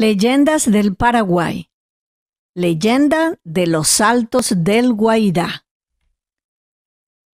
Leyendas del Paraguay. Leyenda de los Saltos del Guairá.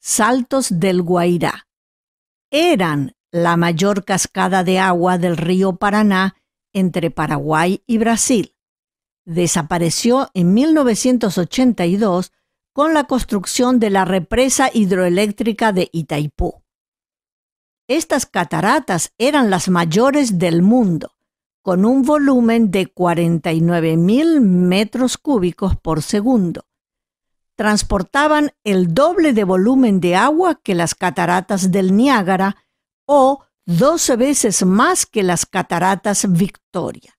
Saltos del Guairá. Eran la mayor cascada de agua del río Paraná entre Paraguay y Brasil. Desapareció en 1982 con la construcción de la represa hidroeléctrica de Itaipú. Estas cataratas eran las mayores del mundo con un volumen de 49.000 metros cúbicos por segundo. Transportaban el doble de volumen de agua que las cataratas del Niágara o 12 veces más que las cataratas Victoria.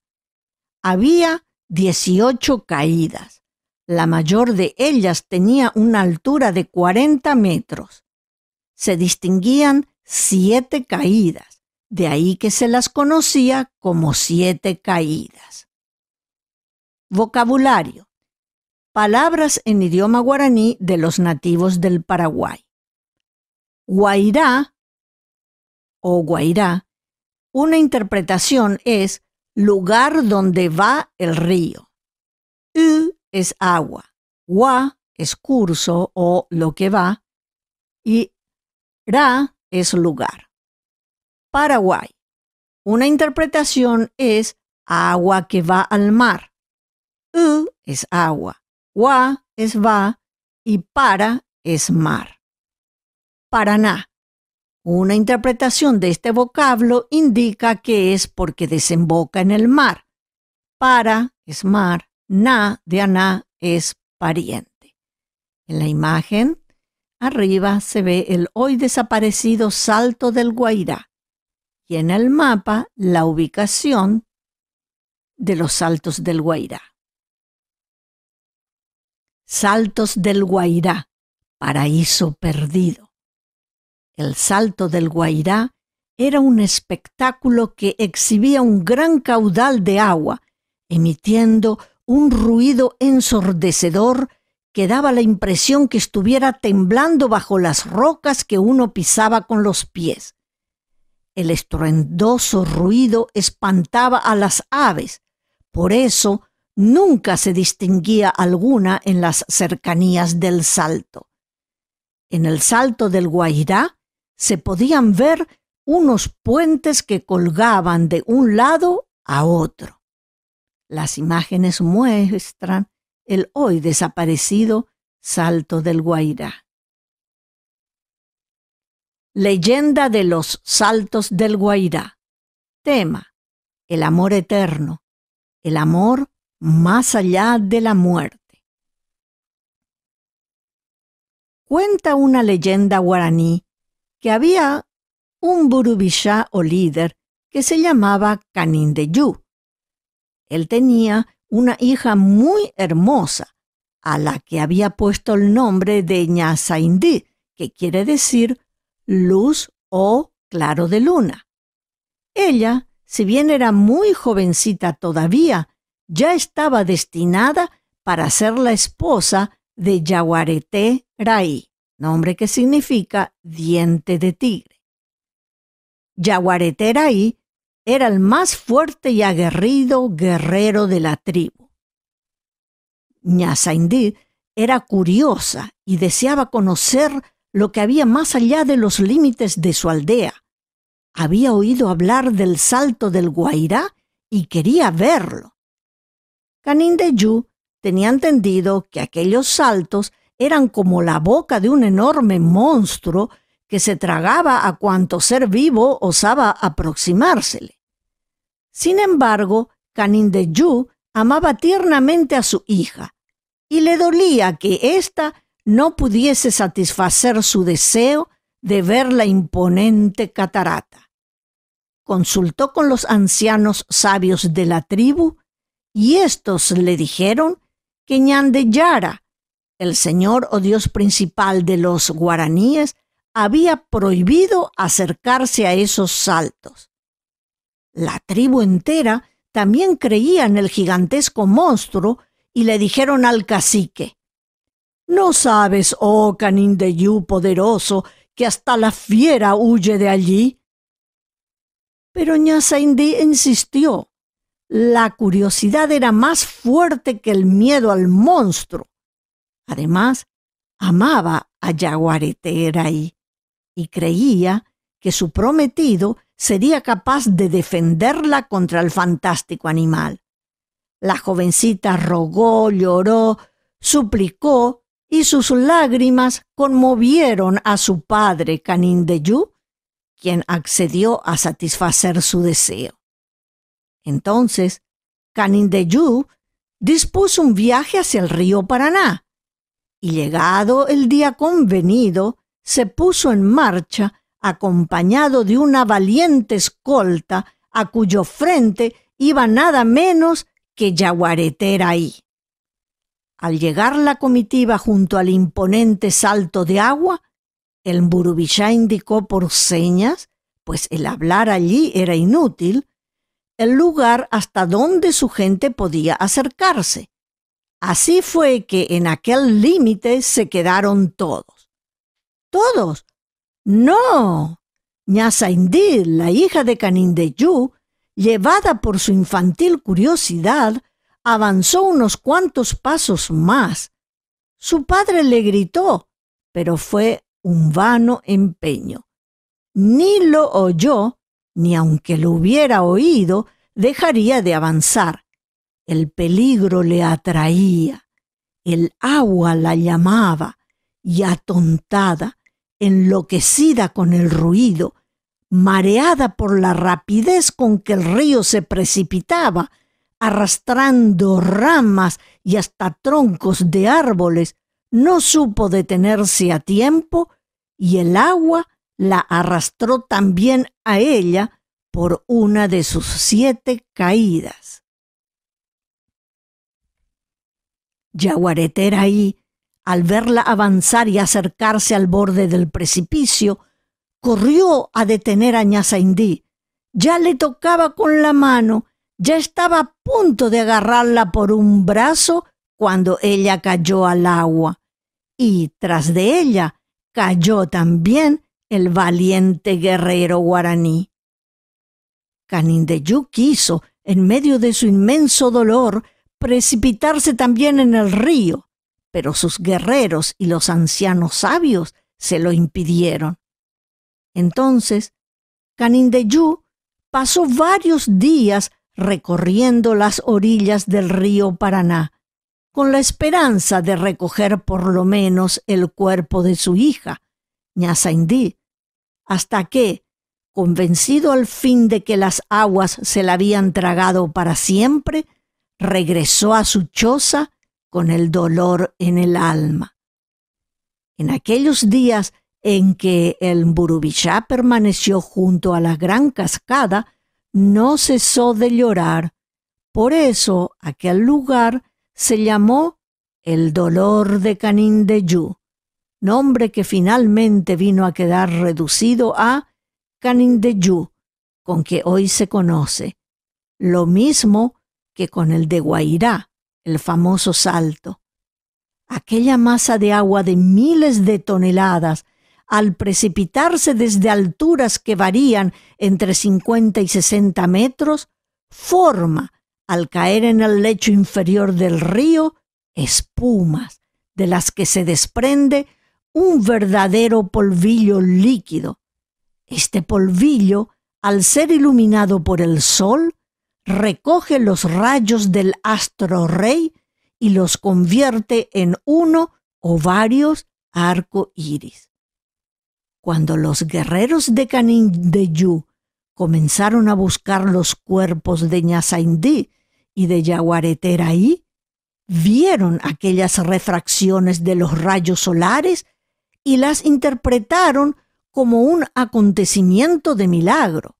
Había 18 caídas. La mayor de ellas tenía una altura de 40 metros. Se distinguían siete caídas de ahí que se las conocía como siete caídas. Vocabulario. Palabras en idioma guaraní de los nativos del Paraguay. Guairá o guairá, una interpretación es lugar donde va el río. U es agua, gua es curso o lo que va y ra es lugar. Paraguay. Una interpretación es agua que va al mar. U es agua, wa es va y para es mar. Paraná. Una interpretación de este vocablo indica que es porque desemboca en el mar. Para es mar, na de aná es pariente. En la imagen, arriba se ve el hoy desaparecido Salto del Guairá y en el mapa la ubicación de los Saltos del Guairá. Saltos del Guairá, paraíso perdido. El Salto del Guairá era un espectáculo que exhibía un gran caudal de agua, emitiendo un ruido ensordecedor que daba la impresión que estuviera temblando bajo las rocas que uno pisaba con los pies. El estruendoso ruido espantaba a las aves, por eso nunca se distinguía alguna en las cercanías del salto. En el salto del Guairá se podían ver unos puentes que colgaban de un lado a otro. Las imágenes muestran el hoy desaparecido Salto del Guairá. Leyenda de los Saltos del Guairá. Tema. El amor eterno. El amor más allá de la muerte. Cuenta una leyenda guaraní que había un burubishá o líder que se llamaba Canindeyú. Él tenía una hija muy hermosa, a la que había puesto el nombre de Ñazaindí, que quiere decir luz o claro de luna. Ella, si bien era muy jovencita todavía, ya estaba destinada para ser la esposa de Yaguareté Raí, nombre que significa diente de tigre. Yaguareté Raí era el más fuerte y aguerrido guerrero de la tribu. Ñasaindí era curiosa y deseaba conocer lo que había más allá de los límites de su aldea. Había oído hablar del salto del Guairá y quería verlo. Canin tenía entendido que aquellos saltos eran como la boca de un enorme monstruo que se tragaba a cuanto ser vivo osaba aproximársele. Sin embargo, Canin amaba tiernamente a su hija y le dolía que ésta no pudiese satisfacer su deseo de ver la imponente catarata. Consultó con los ancianos sabios de la tribu y estos le dijeron que Ñandeyara, el señor o dios principal de los guaraníes, había prohibido acercarse a esos saltos. La tribu entera también creía en el gigantesco monstruo y le dijeron al cacique, no sabes, oh canindeyú poderoso, que hasta la fiera huye de allí. Pero Indí insistió. La curiosidad era más fuerte que el miedo al monstruo. Además, amaba a Yaguaretera y creía que su prometido sería capaz de defenderla contra el fantástico animal. La jovencita rogó, lloró, suplicó y sus lágrimas conmovieron a su padre Canindeyú, quien accedió a satisfacer su deseo. Entonces, Canindeyú dispuso un viaje hacia el río Paraná, y llegado el día convenido, se puso en marcha acompañado de una valiente escolta a cuyo frente iba nada menos que Yaguareteraí. Al llegar la comitiva junto al imponente salto de agua, el burubichá indicó por señas, pues el hablar allí era inútil, el lugar hasta donde su gente podía acercarse. Así fue que en aquel límite se quedaron todos. ¿Todos? No. Ñasaindí, la hija de Canindeyú, llevada por su infantil curiosidad, avanzó unos cuantos pasos más. Su padre le gritó, pero fue un vano empeño. Ni lo oyó, ni aunque lo hubiera oído, dejaría de avanzar. El peligro le atraía, el agua la llamaba, y atontada, enloquecida con el ruido, mareada por la rapidez con que el río se precipitaba, arrastrando ramas y hasta troncos de árboles, no supo detenerse a tiempo y el agua la arrastró también a ella por una de sus siete caídas. Yaguareteraí, al verla avanzar y acercarse al borde del precipicio, corrió a detener a ñasaindí, Ya le tocaba con la mano ya estaba a punto de agarrarla por un brazo cuando ella cayó al agua. Y tras de ella cayó también el valiente guerrero guaraní. Canindeyú quiso, en medio de su inmenso dolor, precipitarse también en el río, pero sus guerreros y los ancianos sabios se lo impidieron. Entonces, Canindeyú pasó varios días recorriendo las orillas del río Paraná, con la esperanza de recoger por lo menos el cuerpo de su hija, Ñasaindí, hasta que, convencido al fin de que las aguas se la habían tragado para siempre, regresó a su choza con el dolor en el alma. En aquellos días en que el Burubillá permaneció junto a la gran cascada, no cesó de llorar. Por eso aquel lugar se llamó el dolor de Canindeyú, nombre que finalmente vino a quedar reducido a Canindeyú, con que hoy se conoce, lo mismo que con el de Guairá, el famoso salto. Aquella masa de agua de miles de toneladas al precipitarse desde alturas que varían entre 50 y 60 metros, forma, al caer en el lecho inferior del río, espumas, de las que se desprende un verdadero polvillo líquido. Este polvillo, al ser iluminado por el sol, recoge los rayos del astro rey y los convierte en uno o varios arco iris. Cuando los guerreros de Canindeyú comenzaron a buscar los cuerpos de Ñasaindí y de Yaguareteraí, vieron aquellas refracciones de los rayos solares y las interpretaron como un acontecimiento de milagro.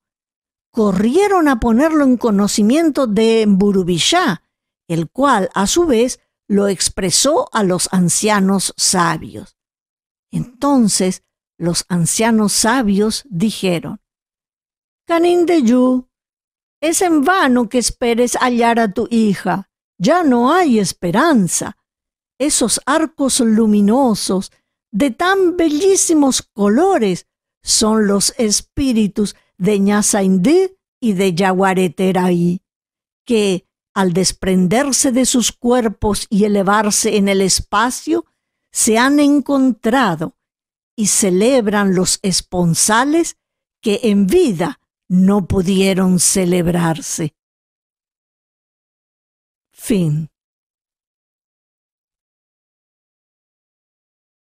Corrieron a ponerlo en conocimiento de Burubishá, el cual a su vez lo expresó a los ancianos sabios. Entonces los ancianos sabios dijeron, Canindeyú, es en vano que esperes hallar a tu hija, ya no hay esperanza. Esos arcos luminosos de tan bellísimos colores son los espíritus de Ñasaindé y de Yaguareteraí, que al desprenderse de sus cuerpos y elevarse en el espacio, se han encontrado y celebran los esponsales que en vida no pudieron celebrarse. Fin.